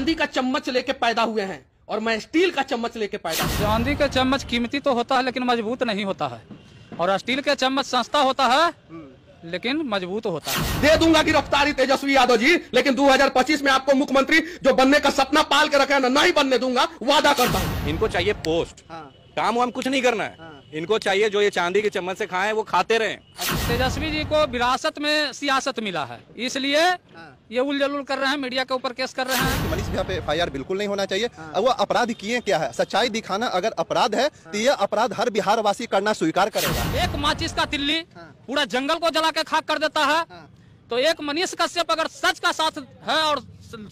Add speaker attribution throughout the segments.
Speaker 1: चांदी का चम्मच लेके पैदा हुए हैं और मैं स्टील का चम्मच लेके पैदा चांदी का चम्मच कीमती तो होता है लेकिन मजबूत नहीं होता है और स्टील का चम्मच सस्ता होता है लेकिन मजबूत होता है दे दूंगा गिरफ्तारी तेजस्वी यादव जी लेकिन 2025 में आपको मुख्यमंत्री जो बनने का सपना पाल के रखे ना नहीं बनने दूंगा वादा करता
Speaker 2: हूँ इनको चाहिए पोस्ट हाँ। काम वाम कुछ नहीं करना है हाँ। इनको चाहिए जो ये चांदी के चम्मच से खाएं वो खाते रहे तेजस्वी जी को विरासत में सियासत मिला है इसलिए हाँ।
Speaker 1: ये उलझल उल कर रहे हैं मीडिया के ऊपर केस कर रहे हैं
Speaker 3: मनीष भैया पे एफ बिल्कुल नहीं होना चाहिए हाँ। वो अपराध किए क्या है सच्चाई दिखाना अगर अपराध है हाँ। तो यह अपराध हर बिहार वासी करना स्वीकार
Speaker 1: करेगा एक माचिस का तिल्ली हाँ। पूरा जंगल को जला के खाक कर देता है हाँ। तो एक मनीष कश्यप अगर सच का साथ है और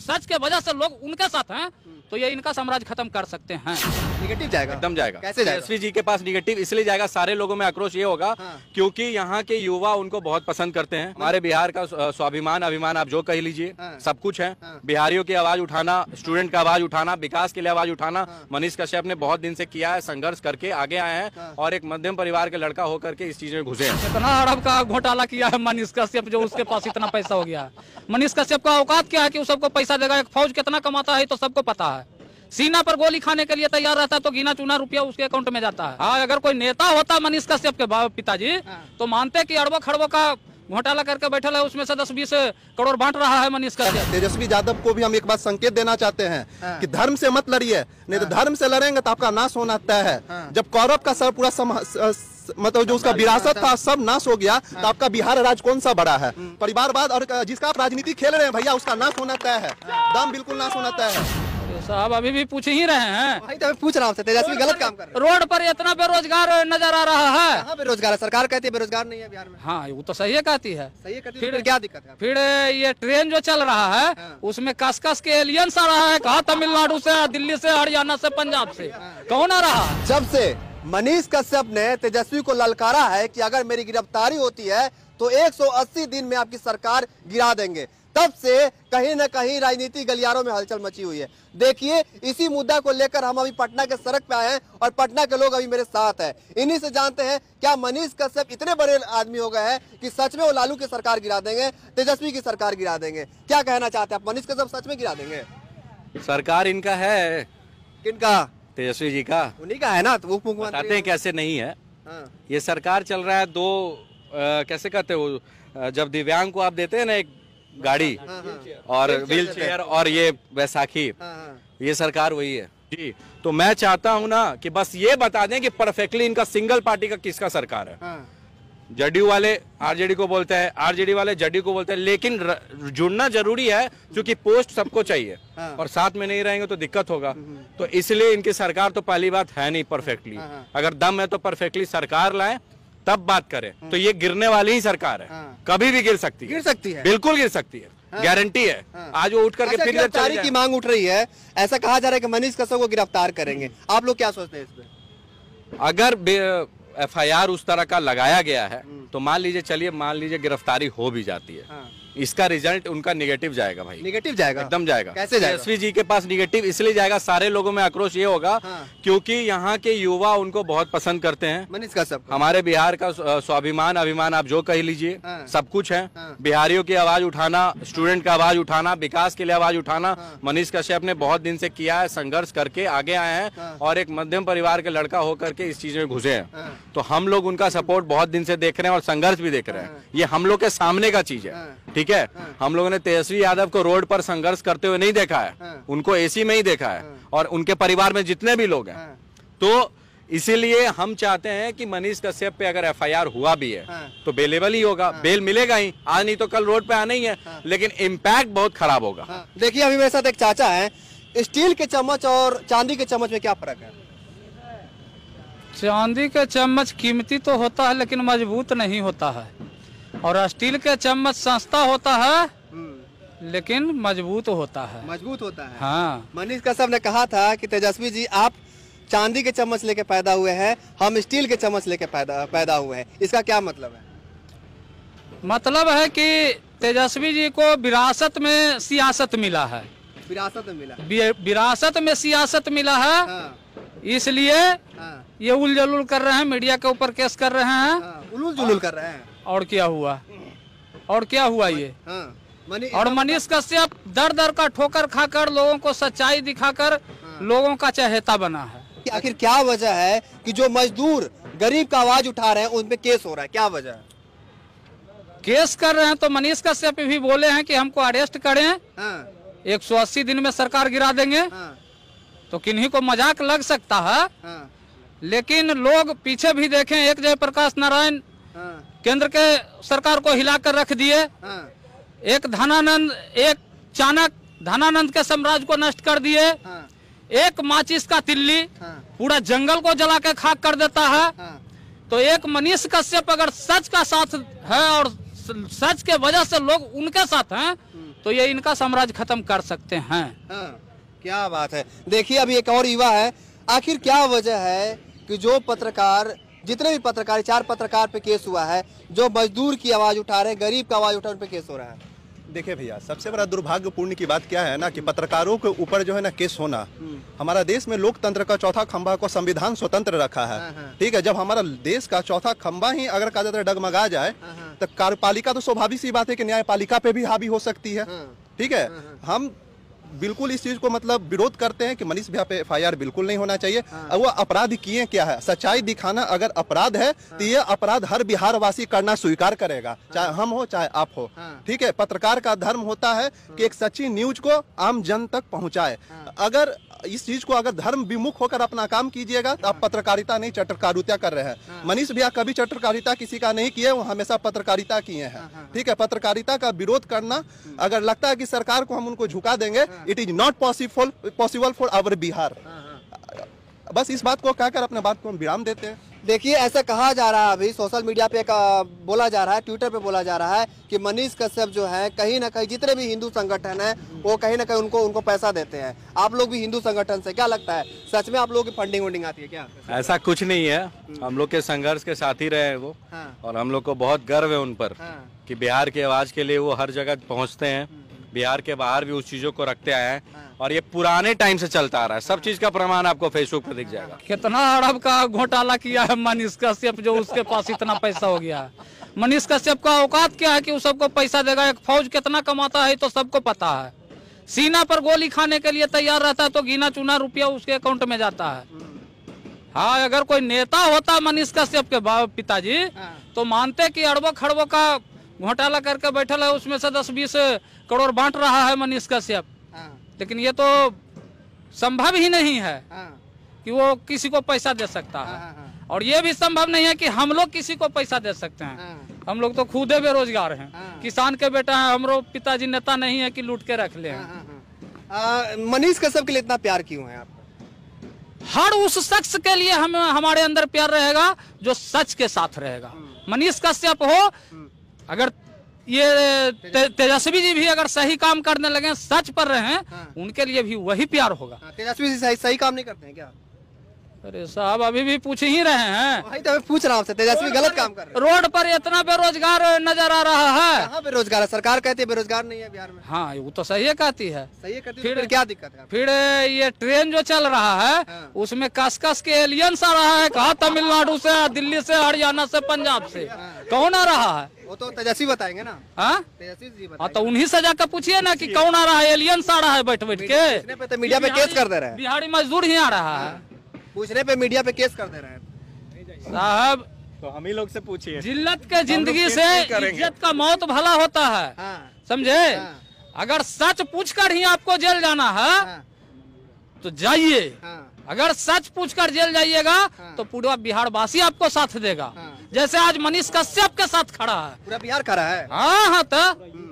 Speaker 1: सच के वजह से लोग उनके साथ हैं हम्म। तो ये इनका साम्राज्य खत्म कर सकते
Speaker 2: हैं निगेटिव जाएगा एकदम जाएगा कैसे जाएगा एसवी जी के पास निगेटिव इसलिए जाएगा सारे लोगों में आक्रोश ये होगा हाँ। क्योंकि यहाँ के युवा उनको बहुत पसंद करते हैं हाँ। हमारे बिहार का स्वाभिमान अभिमान आप जो कह लीजिए हाँ। सब कुछ है हाँ। बिहारियों की आवाज उठाना स्टूडेंट का आवाज उठाना विकास के लिए आवाज उठाना हाँ। मनीष कश्यप ने बहुत दिन से किया है संघर्ष करके आगे आए हैं हाँ। और एक मध्यम परिवार के लड़का होकर के इस चीज में घुसे
Speaker 1: इतना अरब का घोटाला किया है मनीष कश्यप जो उसके पास इतना पैसा हो गया मनीष कश्यप का औकात क्या है की सबको पैसा देगा एक फौज कितना कमाता है तो सबको पता है सीना पर गोली खाने के लिए तैयार रहता है तो गिना चुना रुपया उसके अकाउंट में जाता है हाँ अगर कोई नेता होता मनीष कश्यप के पिताजी हाँ। तो मानते की अड़बो खड़बो का घोटाला करके बैठा है उसमें से दस बीस करोड़ बांट रहा है मनीष कश्यप
Speaker 3: तेजस्वी यादव को भी हम एक बात संकेत देना चाहते हैं हाँ। कि धर्म से मत लड़िए नहीं तो हाँ। धर्म से लड़ेंगे तो आपका नाश होना तय है जब कौरव का सर पूरा मतलब जो उसका विरासत था सब नाश हो गया तो आपका बिहार राज्य कौन सा बड़ा है हम्म। परिवारवाद और जिसका आप राजनीति खेल रहे हैं
Speaker 1: भैया उसका नाश होना तय है दम बिल्कुल नाश होना तय है साहब अभी भी पूछ ही रहे हैं तो पूछ रहा हूँ तेजस्वी गलत काम कर रोड पर इतना बेरोजगार नजर आ रहा है बेरोजगार है सरकार कहती है बेरोजगार नहीं है बिहार में हाँ वो तो सही है कहती है सही फिर क्या दिक्कत है फिर ये ट्रेन जो चल रहा है हाँ। उसमें कसकस के एलियंस आ रहा है कहा तमिलनाडु से दिल्ली से हरियाणा से पंजाब से हाँ।
Speaker 4: कौन आ रहा जब से मनीष कश्यप ने तेजस्वी को ललकारा है कि अगर मेरी गिरफ्तारी होती है तो 180 दिन में आपकी सरकार गिरा देंगे तब से कहीं ना कहीं राजनीति गलियारों में हलचल मची हुई है देखिए इसी मुद्दा को लेकर हम अभी पटना के सड़क पे आए हैं और पटना के लोग अभी मेरे साथ हैं इन्हीं से जानते हैं क्या मनीष कश्यप इतने बड़े आदमी हो गए हैं कि सच में वो लालू की सरकार गिरा देंगे तेजस्वी की सरकार गिरा देंगे क्या कहना चाहते हैं मनीष कश्यप सच में गिरा देंगे
Speaker 2: सरकार इनका है किनका तेजस्वी जी का उन्हीं का है ना तो मुख्यमंत्री कैसे नहीं है हाँ। ये सरकार चल रहा है दो कैसे कहते हो जब दिव्यांग को आप देते हैं ना एक गाड़ी हाँ, हाँ। और व्हील चेयर और ये वैसाखी हाँ, ये सरकार वही है जी तो मैं चाहता हूं ना कि बस ये बता दें कि परफेक्टली इनका सिंगल पार्टी का किसका सरकार है जडयू वाले आरजेडी को बोलते हैं आरजेडी वाले जडयू को बोलते हैं लेकिन जुड़ना जरूरी है क्योंकि पोस्ट सबको चाहिए हाँ। और साथ में नहीं रहेंगे तो दिक्कत होगा हम्म, हम्म। तो इसलिए इनकी सरकार तो पहली बात है नहीं परफेक्टली अगर दम है तो परफेक्टली सरकार लाए तब बात करें तो ये गिरने वाली ही सरकार है हाँ। कभी भी गिर सकती है गिर सकती है बिल्कुल गिर सकती है हाँ। गारंटी है हाँ। आज वो उठ करके अच्छा, फिर गिरफ्तारी की
Speaker 4: मांग उठ रही है ऐसा कहा जा रहा है कि मनीष कसो को गिरफ्तार करेंगे आप लोग क्या सोचते हैं इस पर
Speaker 2: अगर एफआईआर उस तरह का लगाया गया है हम्म। तो मान लीजिए चलिए मान लीजिए गिरफ्तारी हो भी जाती है हाँ। इसका रिजल्ट उनका निगेटिव जाएगा भाई निगेटिव जाएगा एकदम जाएगा कैसे जाएगा एसवी जी के पास निगेटिव इसलिए जाएगा सारे लोगों में आक्रोश ये होगा हाँ। क्योंकि यहाँ के युवा उनको बहुत पसंद करते हैं इसका सब हमारे बिहार का स्वाभिमान अभिमान आप जो कह लीजिए हाँ। सब कुछ है हाँ। बिहारियों की आवाज उठाना स्टूडेंट का आवाज उठाना विकास के लिए आवाज उठाना हाँ। मनीष कश्यप ने बहुत दिन से किया है संघर्ष करके आगे आए हैं हाँ। और एक मध्यम परिवार के लड़का होकर के इस चीज में घुसे हैं हाँ। तो हम लोग उनका सपोर्ट बहुत दिन से देख रहे हैं और संघर्ष भी देख रहे हैं हाँ। ये हम लोग के सामने का चीज है हाँ। ठीक है हाँ। हम लोगों ने तेजस्वी यादव को रोड पर संघर्ष करते हुए नहीं देखा है उनको एसी में ही देखा है और उनके परिवार में जितने भी लोग हैं तो इसीलिए हम चाहते हैं कि मनीष कश्यप पे अगर एफआईआर हुआ भी है हाँ। तो बेलेबल ही होगा हाँ। बेल मिलेगा ही आज नहीं तो कल रोड पे आना ही है हाँ। लेकिन इम्पैक्ट बहुत खराब होगा
Speaker 4: देखिए अभी मेरे साथ एक चाचा है स्टील के चम्मच और चांदी के चम्मच में क्या फर्क है
Speaker 1: चांदी के चम्मच कीमती तो होता है लेकिन मजबूत नहीं होता है और स्टील के चम्मच सस्ता होता है हम्म। लेकिन मजबूत होता
Speaker 4: है मजबूत होता है हाँ मनीष कश्यप ने कहा था कि तेजस्वी जी आप चांदी के चम्मच लेके पैदा हुए हैं हम स्टील के चम्मच लेके पैदा पैदा हुए हैं इसका क्या मतलब है
Speaker 1: मतलब है कि तेजस्वी जी को विरासत में सियासत मिला है
Speaker 4: विरासत में मिला
Speaker 1: विरासत में सियासत मिला है हाँ। इसलिए हाँ। ये उल जुल कर रहे हैं मीडिया के ऊपर केस कर रहे हैं हाँ, उल जुलूल कर रहे हैं और क्या हुआ और क्या हुआ ये
Speaker 4: हाँ, और
Speaker 1: मनीष कश्यप दर दर का ठोकर खाकर लोगों को सच्चाई दिखाकर हाँ। लोगों का चहेता बना है
Speaker 4: आखिर क्या वजह है कि जो मजदूर गरीब का आवाज उठा रहे हैं उनपे केस हो रहा है
Speaker 1: क्या वजह केस कर रहे हैं तो मनीष कश्यप भी बोले हैं कि हमको अरेस्ट करें एक सौ अस्सी दिन में सरकार गिरा देंगे तो किन्हीं को मजाक लग सकता है लेकिन लोग पीछे भी देखें एक जयप्रकाश नारायण हाँ। केंद्र के सरकार को हिलाकर रख दिए हाँ। एक धनानंद एक चाणक धनानंद के साम्राज्य को नष्ट कर दिए हाँ। एक माचिस का तिल्ली पूरा जंगल को जला के खाक कर देता है तो एक मनीष कश्यप अगर सच का साथ है और सच के वजह से लोग उनके साथ हैं हम्म। तो ये इनका साम्राज्य खत्म कर सकते हैं क्या बात है
Speaker 4: देखिए अभी एक और युवा है आखिर क्या वजह है कि जो पत्रकार जितने भी पत्रकार चार पत्रकार पे केस हुआ है जो मजदूर की आवाज़ उठा रहे हैं गरीब का आवाज़ उठा रहे उन पर केस हो रहा है
Speaker 3: देखिए भैया सबसे बड़ा दुर्भाग्यपूर्ण की बात क्या है ना कि पत्रकारों के ऊपर जो है ना केस होना हम्म। हमारा देश में लोकतंत्र का चौथा खंभा को संविधान स्वतंत्र रखा है हाँ, हाँ। ठीक है जब हमारा देश का चौथा खंभा ही अगर कहा जाता डगमगा जाए हाँ, तो कार्यपालिका तो स्वाभाविक सी बात है कि न्यायपालिका पे भी हावी हो सकती है ठीक है हम बिल्कुल इस चीज को मतलब विरोध करते हैं कि मनीष भैया पे एफ बिल्कुल नहीं होना चाहिए हाँ। वो अपराध किए क्या है सच्चाई दिखाना अगर अपराध है हाँ। तो ये हाँ। अपराध हर बिहार वासी करना स्वीकार करेगा हाँ। चाहे हम हो चाहे आप हो हाँ। ठीक है पत्रकार का धर्म होता है हाँ। कि एक सच्ची न्यूज को आम जन तक पहुंचाए अगर इस चीज को अगर धर्म विमुख होकर अपना काम कीजिएगा तो आप पत्रकारिता नहीं चटरकारिता कर रहे हैं मनीष भैया कभी चटरकारिता किसी का नहीं किए वो हमेशा पत्रकारिता किए हैं ठीक है पत्रकारिता का विरोध करना अगर लगता है कि सरकार को हम उनको झुका देंगे it is not possible possible for our Bihar बस इस बात को कहकर अपने बात को हम विराम देते हैं
Speaker 4: देखिए ऐसा कहा जा रहा है अभी सोशल मीडिया पे का बोला जा रहा है ट्विटर पे बोला जा रहा है कि मनीष कश्यप जो है कहीं ना कहीं जितने भी हिंदू संगठन है वो कहीं ना कहीं उनको उनको पैसा देते हैं आप लोग भी हिंदू संगठन से क्या लगता है सच में आप लोगों की फंडिंग वंडिंग आती है क्या
Speaker 2: ऐसा कुछ नहीं है हम्म। हम लोग के संघर्ष के साथ ही रहे वो हाँ। और हम लोग को बहुत गर्व है उन पर हाँ। की बिहार की आवाज के लिए वो हर जगह पहुँचते हैं हम्म। बिहार के बाहर भी उस चीज़ों को रखते आए हैं हाँ। और ये पुराने टाइम से चलता आ रहा है सब चीज़ का प्रमाण आपको फेसबुक पर दिख जाएगा
Speaker 1: कितना अरब का घोटाला किया है मनीष कश्यप जो उसके पास इतना पैसा हो गया है मनीष कश्यप का औकात क्या है कि वो सबको पैसा देगा एक फौज कितना कमाता है तो सबको पता है सीना पर गोली खाने के लिए तैयार रहता है तो गिना चुना रुपया उसके अकाउंट में जाता है हाँ अगर कोई नेता होता मनीष कश्यप के पिताजी हाँ। तो मानते कि अड़बो खड़बो का घोटाला करके बैठल है उसमें से दस बीस करोड़ बांट रहा है मनीष कश्यप हाँ। लेकिन ये तो संभव ही नहीं है हाँ। कि वो किसी को पैसा दे सकता है हाँ, और ये भी संभव नहीं है कि हम लोग किसी को पैसा दे सकते हैं हम लोग तो खुदे बेरोजगार हैं किसान के बेटा है हम पिताजी नेता नहीं है कि लूट के रख ले
Speaker 4: मनीष कश्यप के लिए इतना प्यार क्यों है आप
Speaker 1: हर उस शख्स के लिए हम हमारे अंदर प्यार रहेगा जो सच के साथ रहेगा मनीष कश्यप हो अगर ये ते, तेजस्वी जी भी अगर सही काम करने लगे सच पर रहे हैं हाँ। उनके लिए भी वही प्यार होगा
Speaker 4: हाँ, तेजस्वी जी सही सही काम नहीं करते हैं क्या
Speaker 1: अरे साहब अभी भी पूछ ही रहे हैं भाई तो मैं पूछ रहा हूँ तेजस्वी गलत काम कर रहे रोड पर इतना बेरोजगार नजर आ रहा है बेरोजगार है सरकार कहती है बेरोजगार नहीं है बिहार में हाँ वो तो सही कहती है सही कहती फिर, फिर क्या दिक्कत है फिर ये ट्रेन जो चल रहा है हाँ। उसमें कसकस के एलियंस आ रहा है कहा तमिलनाडु से दिल्ली से हरियाणा से पंजाब से हाँ। कौन आ रहा है
Speaker 4: वो तो तेजस्वी बताएंगे ना हाँ हाँ तो उन्हीं से जाकर पूछिए ना कि कौन आ रहा है एलियंस आ रहा है बैठ बैठ के मीडिया पे तो केस कर दे रहे हैं बिहारी मजदूर ही आ रहा है हाँ। पूछने पे मीडिया पे केस कर दे रहे हैं साहब तो हम ही लोग से पूछिए जिल्लत के जिंदगी से इज्जत
Speaker 1: का मौत भला होता है हाँ। समझे हाँ। अगर सच पूछ ही आपको जेल जाना है हाँ। तो जाइए अगर सच पूछ कर जेल जाइएगा हाँ। तो पूरा बिहार वासी आपको साथ देगा हाँ। जैसे आज मनीष कश्यप के साथ खड़ा है पूरा बिहार खड़ा है हाँ हाँ तो हम्म।